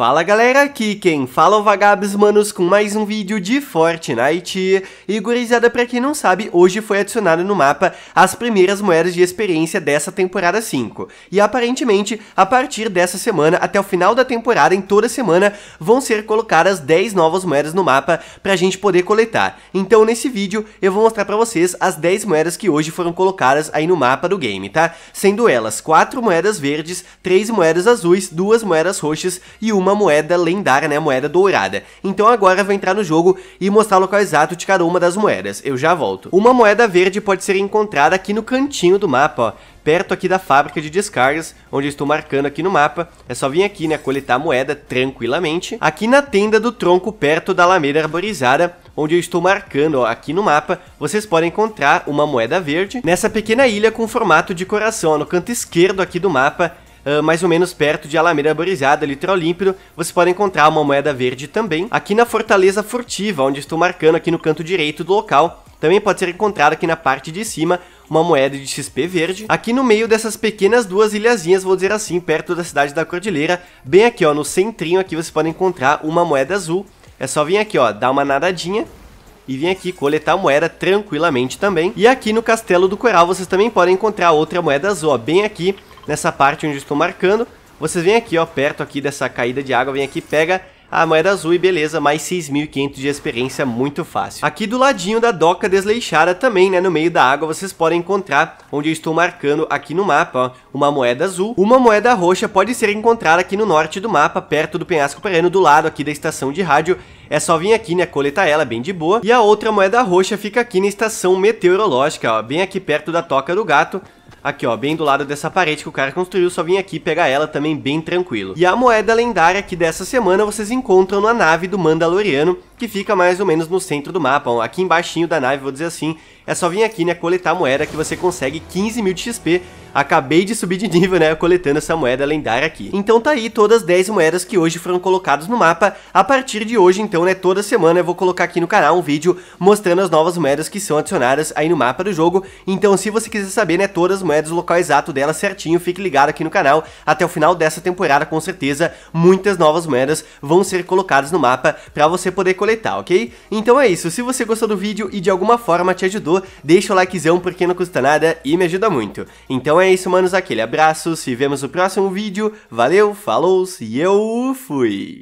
Fala galera, aqui quem fala é o Vagabes Manos com mais um vídeo de Fortnite. E gurizada, pra quem não sabe, hoje foi adicionado no mapa as primeiras moedas de experiência dessa temporada 5. E aparentemente, a partir dessa semana, até o final da temporada, em toda semana, vão ser colocadas 10 novas moedas no mapa pra gente poder coletar. Então nesse vídeo, eu vou mostrar pra vocês as 10 moedas que hoje foram colocadas aí no mapa do game, tá? Sendo elas 4 moedas verdes, 3 moedas azuis, 2 moedas roxas e uma uma moeda lendária, né, a moeda dourada. Então agora eu vou entrar no jogo e mostrar o local exato de cada uma das moedas. Eu já volto. Uma moeda verde pode ser encontrada aqui no cantinho do mapa, ó, perto aqui da fábrica de descargas, onde estou marcando aqui no mapa. É só vir aqui, né, coletar a moeda tranquilamente. Aqui na tenda do tronco, perto da alameda arborizada, onde eu estou marcando ó, aqui no mapa, vocês podem encontrar uma moeda verde nessa pequena ilha com formato de coração ó, no canto esquerdo aqui do mapa, uh, mais ou menos perto de Alameda Borizada, litoral límpido, você pode encontrar uma moeda verde também, aqui na Fortaleza Furtiva, onde estou marcando aqui no canto direito do local, também pode ser encontrada aqui na parte de cima uma moeda de XP verde. Aqui no meio dessas pequenas duas ilhazinhas, vou dizer assim, perto da cidade da Cordilheira, bem aqui ó, no centrinho aqui você pode encontrar uma moeda azul. É só vir aqui ó, dar uma nadadinha e vir aqui coletar moeda tranquilamente também. E aqui no Castelo do Coral vocês também podem encontrar outra moeda azul, ó, bem aqui nessa parte onde estou marcando. Vocês vêm aqui, ó, perto aqui dessa caída de água, vem aqui, pega a moeda azul e beleza, mais 6.500 de experiência, muito fácil. Aqui do ladinho da doca desleixada também, né, no meio da água, vocês podem encontrar, onde eu estou marcando aqui no mapa, ó, uma moeda azul. Uma moeda roxa pode ser encontrada aqui no norte do mapa, perto do penhasco pereno, do lado aqui da estação de rádio. É só vir aqui, né, coletar ela bem de boa. E a outra moeda roxa fica aqui na estação meteorológica, ó, bem aqui perto da toca do gato. Aqui, ó, bem do lado dessa parede que o cara construiu, só vim aqui pegar ela também bem tranquilo. E a moeda lendária aqui dessa semana vocês encontram na nave do Mandaloriano, que fica mais ou menos no centro do mapa, aqui embaixo da nave, vou dizer assim. É só vir aqui, né, coletar moeda que você consegue 15 mil de XP. Acabei de subir de nível, né, coletando essa moeda lendária aqui. Então tá aí todas as 10 moedas que hoje foram colocadas no mapa. A partir de hoje, então, né, toda semana eu vou colocar aqui no canal um vídeo mostrando as novas moedas que são adicionadas aí no mapa do jogo. Então se você quiser saber, né, todas as moedas, o local exato delas certinho, fique ligado aqui no canal. Até o final dessa temporada, com certeza, muitas novas moedas vão ser colocadas no mapa para você poder coletar coletar, ok? Então é isso, se você gostou do vídeo e de alguma forma te ajudou, deixa o likezão porque não custa nada e me ajuda muito. Então é isso, manos, aquele abraço, se vemos no próximo vídeo, valeu, falou e eu fui!